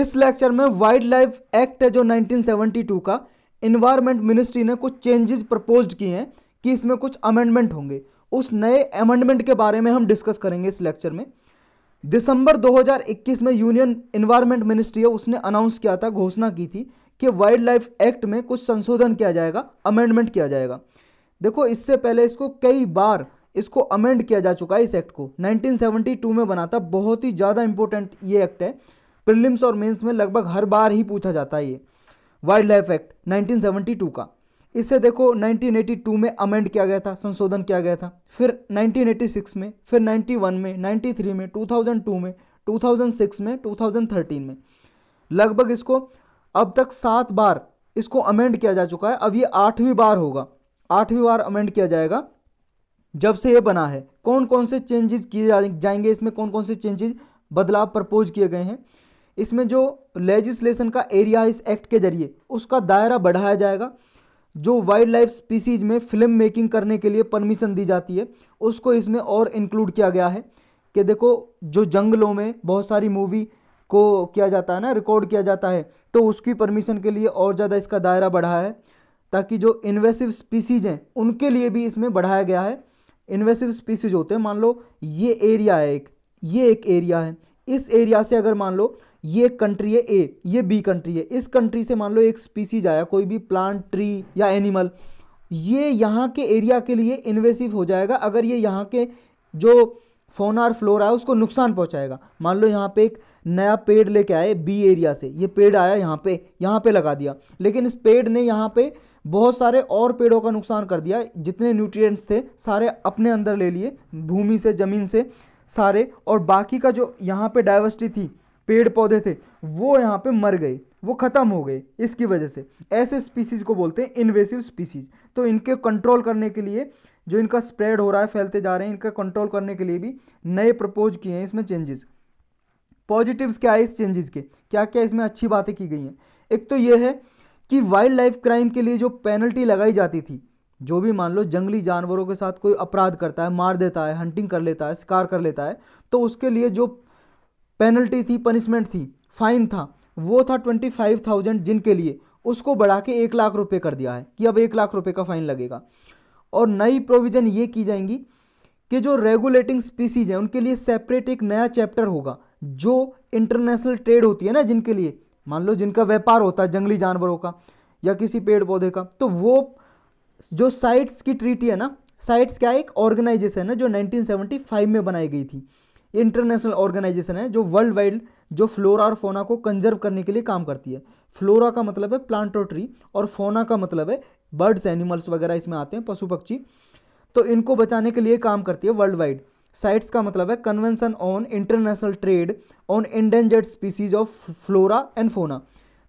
इस लेक्चर में wild life act है जो 1972 का इन्वायरमेंट मिनिस्ट्री ने कुछ चेंजेस प्रपोज किए हैं कि इसमें कुछ अमेंडमेंट होंगे उस नए अमेंडमेंट के बारे में हम डिस्कस करेंगे इस लेक्चर में दिसंबर 2021 में यूनियन इन्वायरमेंट मिनिस्ट्री है उसने अनाउंस किया था घोषणा की थी कि वाइल्ड लाइफ एक्ट में कुछ संशोधन किया जाएगा अमेंडमेंट किया जाएगा देखो इससे पहले इसको कई बार इसको अमेंड किया जा चुका है इस एक्ट को 1972 में बना था बहुत ही ज़्यादा इंपॉर्टेंट ये एक्ट है प्रिलिम्स और मेंस में लगभग हर बार ही पूछा जाता है ये वाइल्ड लाइफ एक्ट 1972 का इसे देखो 1982 में अमेंड किया गया था संशोधन किया गया था फिर 1986 में फिर 91 में 93 में 2002 में 2006 में 2013 में लगभग इसको अब तक सात बार इसको अमेंड किया जा चुका है अब ये आठवीं बार होगा आठवीं बार अमेंड किया जाएगा जब से ये बना है कौन कौन से चेंजेस किए जाएंगे इसमें कौन कौन से चेंजेस बदलाव प्रपोज किए गए हैं इसमें जो लेजिस्लेशन का एरिया इस एक्ट के जरिए उसका दायरा बढ़ाया जाएगा जो वाइल्ड लाइफ स्पीसीज में फिल्म मेकिंग करने के लिए परमिशन दी जाती है उसको इसमें और इंक्लूड किया गया है कि देखो जो जंगलों में बहुत सारी मूवी को किया जाता है ना रिकॉर्ड किया जाता है तो उसकी परमिशन के लिए और ज़्यादा इसका दायरा बढ़ा है ताकि जो इन्वेसिव स्पीसीज हैं उनके लिए भी इसमें बढ़ाया गया है इन्वेसिव स्पीसीज होते हैं मान लो ये एरिया है एक ये एक एरिया है इस एरिया से अगर मान लो ये कंट्री है ए ये बी कंट्री है इस कंट्री से मान लो एक स्पीसीज आया कोई भी प्लांट ट्री या एनिमल ये यहाँ के एरिया के लिए इन्वेसिव हो जाएगा अगर ये यहाँ के जो फोनार फ्लोर फ्लोरा है उसको नुकसान पहुँचाएगा मान लो यहाँ पे एक नया पेड़ लेके आए बी एरिया से ये पेड़ आया यहाँ पे यहाँ पे लगा दिया लेकिन इस पेड़ ने यहाँ पे बहुत सारे और पेड़ों का नुकसान कर दिया जितने न्यूट्रिएंट्स थे सारे अपने अंदर ले लिए भूमि से ज़मीन से सारे और बाकी का जो यहाँ पे डाइवर्सिटी थी पेड़ पौधे थे वो यहाँ पे मर गए वो ख़त्म हो गए इसकी वजह से ऐसे स्पीसीज को बोलते हैं इन्वेसिव स्पीसीज तो इनके कंट्रोल करने के लिए जो इनका स्प्रेड हो रहा है फैलते जा रहे हैं इनका कंट्रोल करने के लिए भी नए प्रपोज किए हैं इसमें चेंजेस पॉजिटिव्स क्या है इस चेंजेस के क्या क्या इसमें अच्छी बातें की गई हैं एक तो ये है कि वाइल्ड लाइफ क्राइम के लिए जो पेनल्टी लगाई जाती थी जो भी मान लो जंगली जानवरों के साथ कोई अपराध करता है मार देता है हंटिंग कर लेता है शिकार कर लेता है तो उसके लिए जो पेनल्टी थी पनिशमेंट थी फाइन था वो था ट्वेंटी फाइव थाउजेंड जिनके लिए उसको बढ़ा के एक लाख रुपए कर दिया है कि अब एक लाख रुपए का फाइन लगेगा और नई प्रोविज़न ये की जाएंगी कि जो रेगुलेटिंग स्पीसीज हैं उनके लिए सेपरेट एक नया चैप्टर होगा जो इंटरनेशनल ट्रेड होती है ना जिनके लिए मान लो जिनका व्यापार होता है जंगली जानवरों का या किसी पेड़ पौधे का तो वो जो साइट्स की ट्रीटी है ना साइट्स क्या एक ऑर्गेनाइजेशन है जो 1975 में बनाई गई थी इंटरनेशनल ऑर्गेनाइजेशन है जो वर्ल्ड वाइड जो फ्लोरा और फोना को कंजर्व करने के लिए काम करती है फ्लोरा का मतलब है प्लांट और ट्री और फोना का मतलब है बर्ड्स एनिमल्स वगैरह इसमें आते हैं पशु पक्षी तो इनको बचाने के लिए काम करती है वर्ल्ड वाइड साइट्स का मतलब है convention on international trade on endangered species of flora and fauna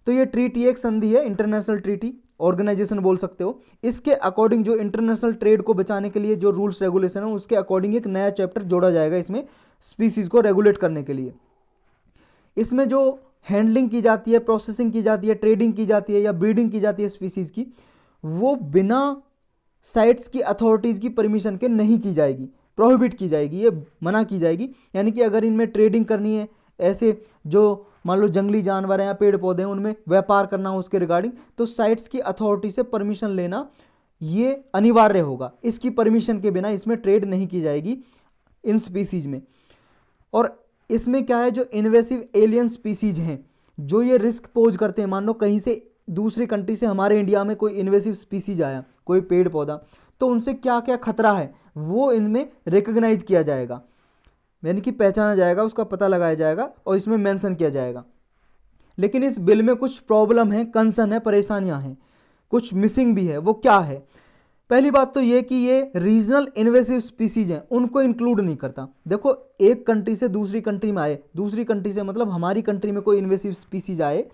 तो ये ट्रीटी एक संधि है इंटरनेशनल ट्रीटी ऑर्गेनाइजेशन बोल सकते हो इसके अकॉर्डिंग जो इंटरनेशनल ट्रेड को बचाने के लिए जो रूल्स रेगुलेशन है उसके अकॉर्डिंग एक नया चैप्टर जोड़ा जाएगा इसमें स्पीसीज को रेगुलेट करने के लिए इसमें जो हैंडलिंग की जाती है प्रोसेसिंग की जाती है ट्रेडिंग की जाती है या ब्रीडिंग की जाती है स्पीसीज़ की वो बिना साइट्स की अथॉरिटीज़ की परमिशन के नहीं की जाएगी प्रोहिबिट की जाएगी ये मना की जाएगी यानी कि अगर इनमें ट्रेडिंग करनी है ऐसे जो मान लो जंगली जानवर हैं या पेड़ पौधे हैं उनमें व्यापार करना हो उसके रिगार्डिंग तो साइट्स की अथॉरिटी से परमिशन लेना ये अनिवार्य होगा इसकी परमिशन के बिना इसमें ट्रेड नहीं की जाएगी इन स्पीसीज़ में और इसमें क्या है जो इन्वेसिव एलियन स्पीसीज हैं जो ये रिस्क पोज करते हैं मान लो कहीं से दूसरी कंट्री से हमारे इंडिया में कोई इन्वेसिव स्पीसीज आया कोई पेड़ पौधा तो उनसे क्या क्या खतरा है वो इनमें रिकग्नाइज किया जाएगा यानी कि पहचाना जाएगा उसका पता लगाया जाएगा और इसमें मैंसन किया जाएगा लेकिन इस बिल में कुछ प्रॉब्लम है कंसर्न है परेशानियाँ हैं कुछ मिसिंग भी है वो क्या है पहली बात तो ये कि ये रीजनल इन्वेसिव स्पीसीज हैं उनको इंक्लूड नहीं करता देखो एक कंट्री से दूसरी कंट्री में आए दूसरी कंट्री से मतलब हमारी कंट्री में कोई इन्वेसिव स्पीसीज आए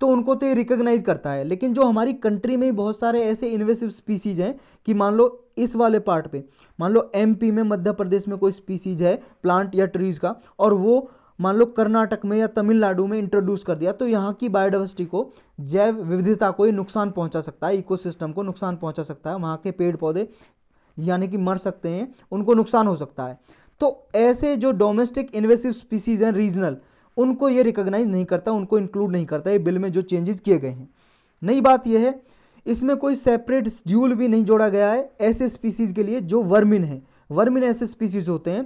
तो उनको तो ये रिकोगनाइज करता है लेकिन जो हमारी कंट्री में ही बहुत सारे ऐसे इन्वेसिव स्पीसीज हैं कि मान लो इस वाले पार्ट पे मान लो एमपी में मध्य प्रदेश में कोई स्पीसीज है प्लांट या ट्रीज का और वो मान लो कर्नाटक में या तमिलनाडु में इंट्रोड्यूस कर दिया तो यहाँ की बायोडाइवर्सिटी को जैव विविधता को ही नुकसान पहुँचा सकता है इकोसिस्टम को नुकसान पहुँचा सकता है वहाँ के पेड़ पौधे यानी कि मर सकते हैं उनको नुकसान हो सकता है तो ऐसे जो डोमेस्टिक इन्वेसिव स्पीसीज हैं रीजनल उनको ये रिकोगनाइज नहीं करता उनको इंक्लूड नहीं करता ये बिल में जो चेंजेस किए गए हैं नई बात यह है इसमें कोई सेपरेट ड्यूल भी नहीं जोड़ा गया है ऐसे स्पीसीज़ के लिए जो वर्मिन है वर्मिन ऐसे स्पीसीज होते हैं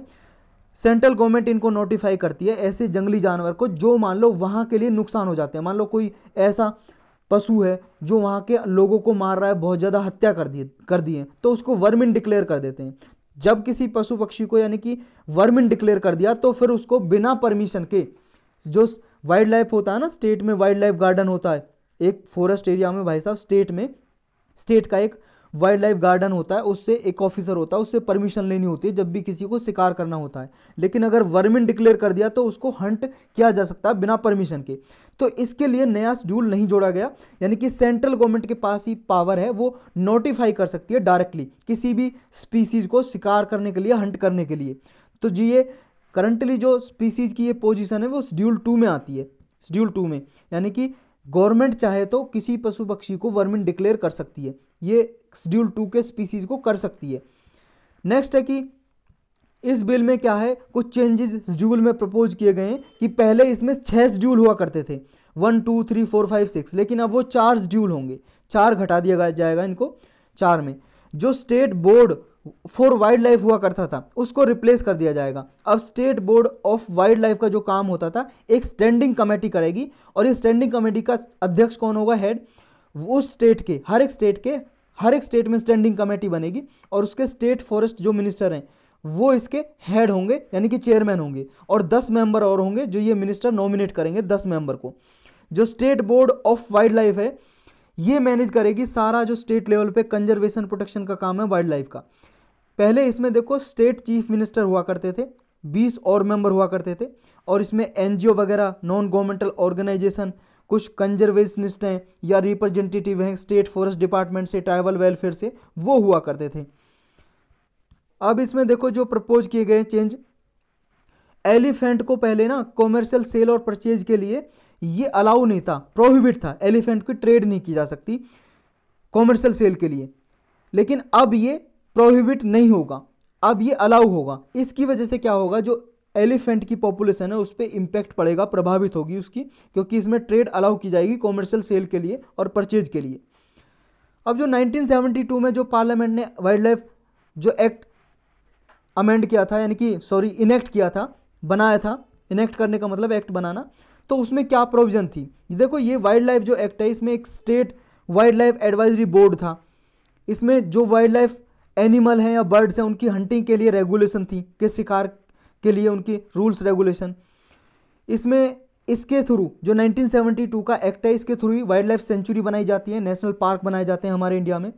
सेंट्रल गवर्नमेंट इनको नोटिफाई करती है ऐसे जंगली जानवर को जो मान लो वहाँ के लिए नुकसान हो जाते हैं मान लो कोई ऐसा पशु है जो वहाँ के लोगों को मार रहा है बहुत ज़्यादा हत्या कर दिए कर दिए तो उसको वर्मिन डिक्लेयर कर देते हैं जब किसी पशु पक्षी को यानी कि वर्मिन डिक्लेयर कर दिया तो फिर उसको बिना परमिशन के जो वाइल्ड लाइफ होता है ना स्टेट में वाइल्ड लाइफ गार्डन होता है एक फॉरेस्ट एरिया में भाई साहब स्टेट में स्टेट का एक वाइल्ड लाइफ गार्डन होता है उससे एक ऑफिसर होता है उससे परमिशन लेनी होती है जब भी किसी को शिकार करना होता है लेकिन अगर वर्मिन डिक्लेयर कर दिया तो उसको हंट किया जा सकता है बिना परमिशन के तो इसके लिए नया शेड्यूल नहीं जोड़ा गया यानी कि सेंट्रल गवर्नमेंट के पास ही पावर है वो नोटिफाई कर सकती है डायरेक्टली किसी भी स्पीसीज को शिकार करने के लिए हंट करने के लिए तो जी ये करंटली जो स्पीसीज की ये पोजिशन है वो शेड्यूल टू में आती है शेड्यूल टू में यानी कि गवर्नमेंट चाहे तो किसी पशु पक्षी को वर्मिन डिक्लेयर कर सकती है ये शेड्यूल टू के स्पीसीज़ को कर सकती है नेक्स्ट है कि इस बिल में क्या है कुछ चेंजेस शेड्यूल में प्रपोज किए गए हैं कि पहले इसमें छः शेड्यूल हुआ करते थे one two three four five six लेकिन अब वो चार शेड्यूल होंगे चार घटा दिया जाएगा इनको चार में जो state board for wildlife हुआ करता था उसको रिप्लेस कर दिया जाएगा अब state board of wildlife का जो काम होता था एक स्टैंडिंग कमेटी करेगी और इस स्टैंडिंग कमेटी का अध्यक्ष कौन होगा हेड उस स्टेट के हर एक स्टेट के हर एक स्टेट में स्टैंडिंग कमेटी बनेगी और उसके स्टेट फॉरेस्ट जो मिनिस्टर हैं वो इसके हेड होंगे यानी कि चेयरमैन होंगे और दस मेंबर और होंगे जो ये मिनिस्टर नॉमिनेट करेंगे दस मेंबर को जो state board of wildlife है ये मैनेज करेगी सारा जो स्टेट लेवल पे कंजर्वेशन प्रोटेक्शन का काम है वाइल्ड लाइफ का पहले इसमें देखो स्टेट चीफ मिनिस्टर हुआ करते थे बीस और मेंबर हुआ करते थे और इसमें एनजीओ वगैरह नॉन गवर्नमेंटल ऑर्गेनाइजेशन कुछ कंजर्वेशनिस्ट हैं या रिप्रेजेंटेटिव हैं स्टेट फॉरेस्ट डिपार्टमेंट से ट्राइबल वेलफेयर से वो हुआ करते थे अब इसमें देखो जो प्रपोज किए गए चेंज एलिफेंट को पहले ना कॉमर्शियल सेल और परचेज के लिए ये अलाउ नहीं था प्रोहिबिट था एलिफेंट की ट्रेड नहीं की जा सकती कॉमर्शियल सेल के लिए लेकिन अब ये प्रोहिबिट नहीं होगा अब ये अलाउ होगा इसकी वजह से क्या होगा जो एलिफेंट की पॉपुलेशन है उस पर इम्पैक्ट पड़ेगा प्रभावित होगी उसकी क्योंकि इसमें ट्रेड अलाउ की जाएगी कॉमर्शियल सेल के लिए और परचेज के लिए अब जो 1972 में जो पार्लियामेंट ने वाइल्ड लाइफ जो एक्ट अमेंड किया था यानी कि सॉरी इनेक्ट किया था बनाया था इनेक्ट करने का मतलब एक्ट बनाना तो उसमें क्या प्रोविज़न थी देखो ये वाइल्ड लाइफ जो एक्ट है इसमें एक state wildlife advisory board था इसमें जो वाइल्ड लाइफ एनिमल हैं या बर्ड्स हैं उनकी हंटिंग के लिए रेगुलेशन थी कि शिकार के लिए उनकी रूल्स रेगुलेशन इसमें इसके थ्रू जो 1972 का एक्ट है इसके थ्रू ही वाइल्ड लाइफ सेंचुरी बनाई जाती है नेशनल पार्क बनाए जाते हैं हमारे इंडिया में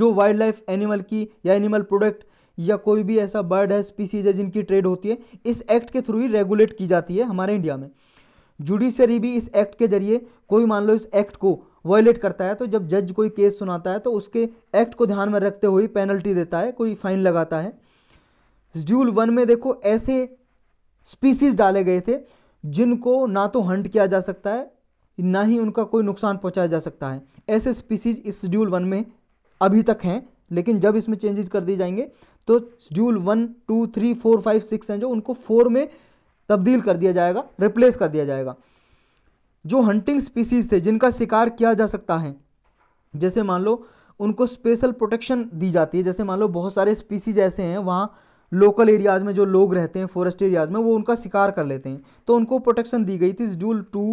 जो वाइल्ड लाइफ एनिमल की या एनिमल प्रोडक्ट या कोई भी ऐसा बर्ड है स्पीसीज है जिनकी ट्रेड होती है इस एक्ट के थ्रू ही रेगुलेट की जाती है हमारे इंडिया में जुडिशरी भी इस एक्ट के जरिए कोई मान लो इस एक्ट को वायलेट करता है तो जब जज कोई केस सुनाता है तो उसके एक्ट को ध्यान में रखते हुए पेनल्टी देता है कोई फाइन लगाता है शेड्यूल वन में देखो ऐसे स्पीसीज डाले गए थे जिनको ना तो हंट किया जा सकता है ना ही उनका कोई नुकसान पहुंचाया जा सकता है ऐसे स्पीसीज इस शेड्यूल वन में अभी तक हैं लेकिन जब इसमें चेंजेस कर दिए जाएंगे तो schedule one two three four five six हैं जो उनको फोर में तब्दील कर दिया जाएगा रिप्लेस कर दिया जाएगा जो हंटिंग स्पीसीज थे जिनका शिकार किया जा सकता है जैसे मान लो उनको स्पेशल प्रोटेक्शन दी जाती है जैसे मान लो बहुत सारे स्पीसीज ऐसे हैं वहाँ लोकल एरियाज़ में जो लोग रहते हैं फॉरेस्ट एरियाज़ में वो उनका शिकार कर लेते हैं तो उनको प्रोटेक्शन दी गई थी शड्यूल टू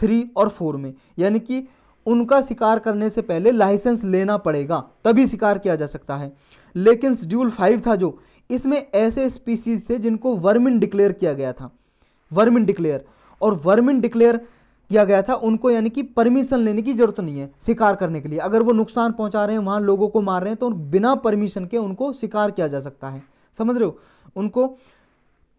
थ्री और फोर में यानी कि उनका शिकार करने से पहले लाइसेंस लेना पड़ेगा तभी शिकार किया जा सकता है लेकिन शड्यूल फाइव था जो इसमें ऐसे स्पीसीज थे जिनको वर्मिन डिक्लेयर किया गया था वर्मिन डिक्लेयर और वर्मिन डिक्लेयर किया गया था उनको यानी कि परमिशन लेने की ज़रूरत नहीं है शिकार करने के लिए अगर वो नुकसान पहुंचा रहे हैं वहाँ लोगों को मार रहे हैं तो बिना परमिशन के उनको शिकार किया जा सकता है समझ रहे हो उनको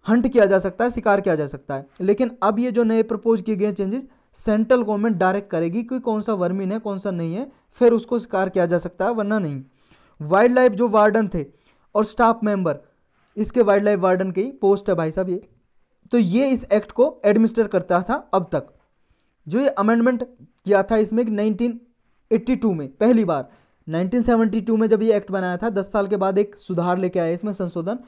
हंट किया जा सकता है शिकार किया जा सकता है लेकिन अब ये जो नए प्रपोज किए गए चेंजेस सेंट्रल गवर्नमेंट डायरेक्ट करेगी कि कौन सा वर्मिन है कौन सा नहीं है फिर उसको शिकार किया जा सकता है वरना नहीं वाइल्ड लाइफ जो वार्डन थे और स्टाफ मेंबर इसके वाइल्ड लाइफ वार्डन की पोस्ट है भाई साहब ये तो ये इस एक्ट को एडमिनिस्टर करता था अब तक जो ये अमेंडमेंट किया था इसमें 1982 में पहली बार 1972 में जब ये एक्ट बनाया था 10 साल के बाद एक सुधार लेके आया इसमें संशोधन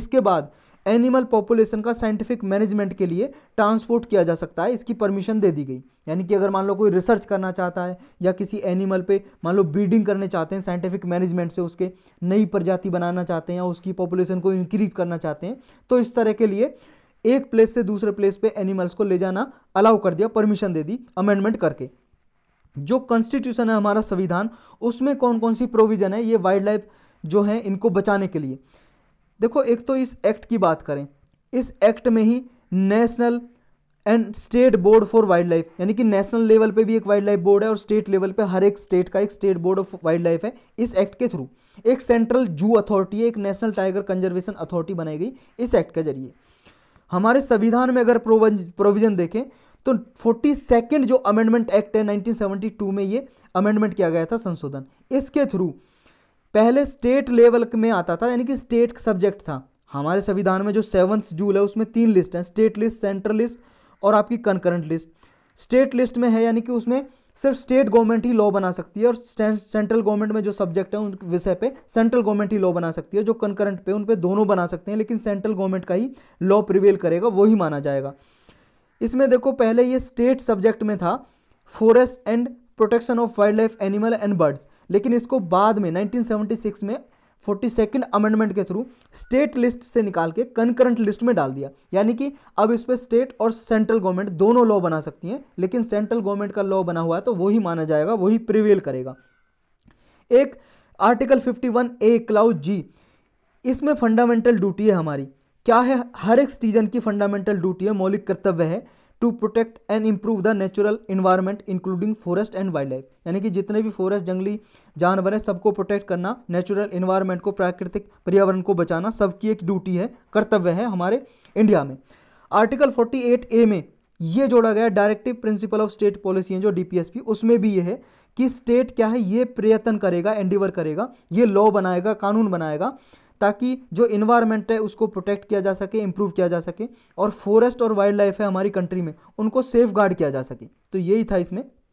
इसके बाद एनिमल पॉपुलेशन का साइंटिफिक मैनेजमेंट के लिए ट्रांसपोर्ट किया जा सकता है इसकी परमिशन दे दी गई यानी कि अगर मान लो कोई रिसर्च करना चाहता है या किसी एनिमल पे मान लो ब्रीडिंग करने चाहते हैं साइंटिफिक मैनेजमेंट से उसके नई प्रजाति बनाना चाहते हैं या उसकी पॉपुलेशन को इंक्रीज करना चाहते हैं तो इस तरह के लिए एक प्लेस से दूसरे प्लेस पर एनिमल्स को ले जाना अलाउ कर दिया परमिशन दे दी अमेंडमेंट करके जो कॉन्स्टिट्यूशन है हमारा संविधान उसमें कौन कौन सी प्रोविज़न है ये वाइल्ड लाइफ जो है इनको बचाने के लिए देखो एक तो इस एक्ट की बात करें इस एक्ट में ही national and state board for wildlife यानी कि नेशनल लेवल पे भी एक वाइल्ड लाइफ बोर्ड है और स्टेट लेवल पे हर एक स्टेट का एक state board of wildlife है इस एक्ट के थ्रू एक सेंट्रल जू अथॉरिटी है एक नेशनल टाइगर कंजर्वेशन अथॉरिटी बनाई गई इस एक्ट के जरिए हमारे संविधान में अगर प्रोविजन देखें तो फोर्टी सेकेंड जो अमेंडमेंट एक्ट है 1972 में ये अमेंडमेंट किया गया था संशोधन इसके थ्रू पहले स्टेट लेवल में आता था यानी कि स्टेट सब्जेक्ट था हमारे संविधान में जो सेवन्थ जूल है उसमें तीन लिस्ट हैं स्टेट लिस्ट सेंट्रल लिस्ट और आपकी कंकरेंट लिस्ट स्टेट लिस्ट में है यानी कि उसमें सिर्फ स्टेट गवर्नमेंट ही लॉ बना सकती है और सेंट्रल गवर्नमेंट में जो सब्जेक्ट है उन विषय पे सेंट्रल गवर्नमेंट ही लॉ बना सकती है जो कनकरेंट पे उन पे दोनों बना सकते हैं लेकिन सेंट्रल गवर्नमेंट का ही लॉ प्रिवेल करेगा वही माना जाएगा इसमें देखो पहले ये स्टेट सब्जेक्ट में था forest and protection of wildlife animal and birds लेकिन इसको बाद में 1976 में फोर्टी सेकेंड अमेंडमेंट के थ्रू स्टेट लिस्ट से निकाल के कनकरेंट लिस्ट में डाल दिया यानी कि अब इस पर स्टेट और सेंट्रल गवर्नमेंट दोनों लॉ बना सकती हैं लेकिन सेंट्रल गवर्नमेंट का लॉ बना हुआ है तो वही माना जाएगा वही प्रिवेल करेगा एक आर्टिकल 51 ए क्लाउज जी इसमें फंडामेंटल ड्यूटी है हमारी क्या है हर एक सिटीजन की फंडामेंटल ड्यूटी है मौलिक कर्तव्य है to protect and improve the natural environment including forest and wildlife यानी कि जितने भी फॉरेस्ट जंगली जानवर हैं सबको प्रोटेक्ट करना नेचुरल इन्वायरमेंट को प्राकृतिक पर्यावरण को बचाना सबकी एक ड्यूटी है कर्तव्य है हमारे इंडिया में आर्टिकल 48 ए में ये जोड़ा गया directive principle of state policy है जो पी उसमें भी ये है कि स्टेट क्या है ये प्रयत्न करेगा एंडिवर करेगा ये लॉ बनाएगा कानून बनाएगा ताकि जो इन्वायरमेंट है उसको प्रोटेक्ट किया जा सके इम्प्रूव किया जा सके और फॉरेस्ट और वाइल्ड लाइफ है हमारी कंट्री में उनको सेफ गार्ड किया जा सके तो यही था इसमें